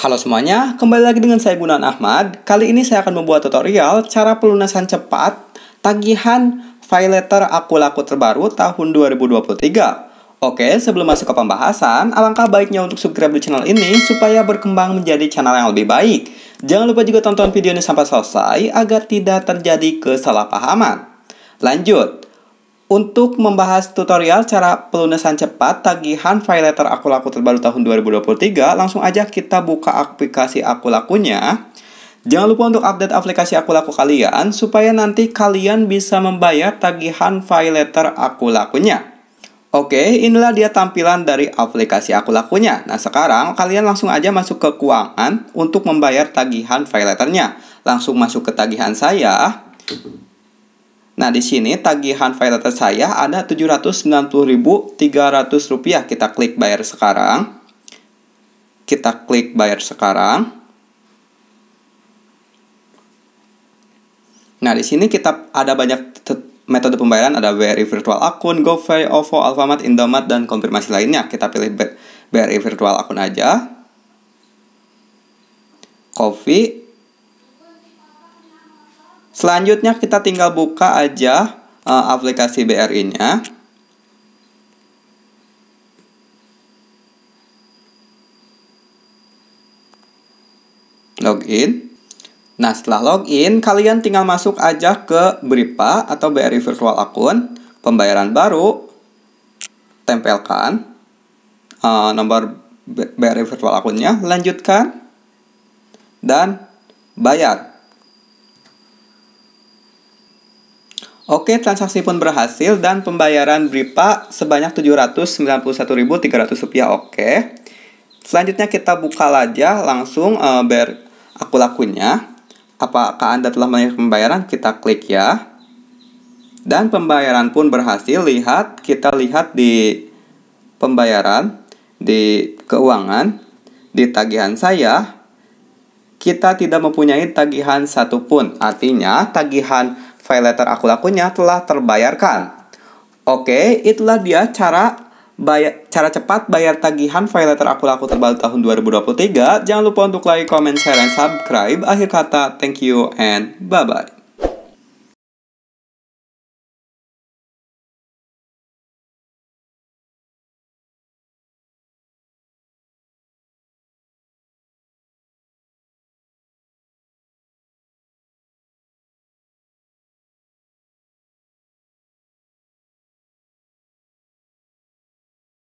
Halo semuanya, kembali lagi dengan saya Gunan Ahmad. Kali ini saya akan membuat tutorial cara pelunasan cepat tagihan file letter aku laku terbaru tahun 2023. Oke, sebelum masuk ke pembahasan, alangkah baiknya untuk subscribe di channel ini supaya berkembang menjadi channel yang lebih baik. Jangan lupa juga tonton video ini sampai selesai agar tidak terjadi kesalahpahaman. Lanjut, untuk membahas tutorial cara pelunasan cepat tagihan Fileter Aku Laku terbaru tahun 2023, langsung aja kita buka aplikasi Aku Lakunya. Jangan lupa untuk update aplikasi Aku Laku kalian, supaya nanti kalian bisa membayar tagihan Fileter Aku Lakunya. Oke, inilah dia tampilan dari aplikasi Aku Lakunya. Nah, sekarang kalian langsung aja masuk ke keuangan untuk membayar tagihan Fileternya. Langsung masuk ke tagihan saya. Nah, di sini tagihan file data saya ada Rp790.300. Kita klik bayar sekarang. Kita klik bayar sekarang. Nah, di sini kita ada banyak metode pembayaran, ada BRI Virtual Akun, GoPay, OVO, Alfamart, Indomat dan konfirmasi lainnya. Kita pilih BRI Virtual Akun aja. Coffee, Selanjutnya kita tinggal buka aja uh, aplikasi BRI-nya. Login. Nah, setelah login, kalian tinggal masuk aja ke BRIPA atau BRI Virtual akun pembayaran baru, tempelkan uh, nomor BRI Virtual akunnya lanjutkan, dan bayar. Oke, transaksi pun berhasil dan pembayaran BRIPA sebanyak Rp791.300. Oke. Selanjutnya kita buka aja langsung uh, ber aku lakunya Apakah Anda telah melihat pembayaran? Kita klik ya. Dan pembayaran pun berhasil. Lihat, kita lihat di pembayaran di keuangan di tagihan saya kita tidak mempunyai tagihan satupun. Artinya, tagihan Violator aku lakunya telah terbayarkan. Oke, itulah dia cara bayar, cara cepat bayar tagihan Violator Aku Laku Terbaru tahun 2023. Jangan lupa untuk like, comment, share, dan subscribe. Akhir kata, thank you and bye-bye.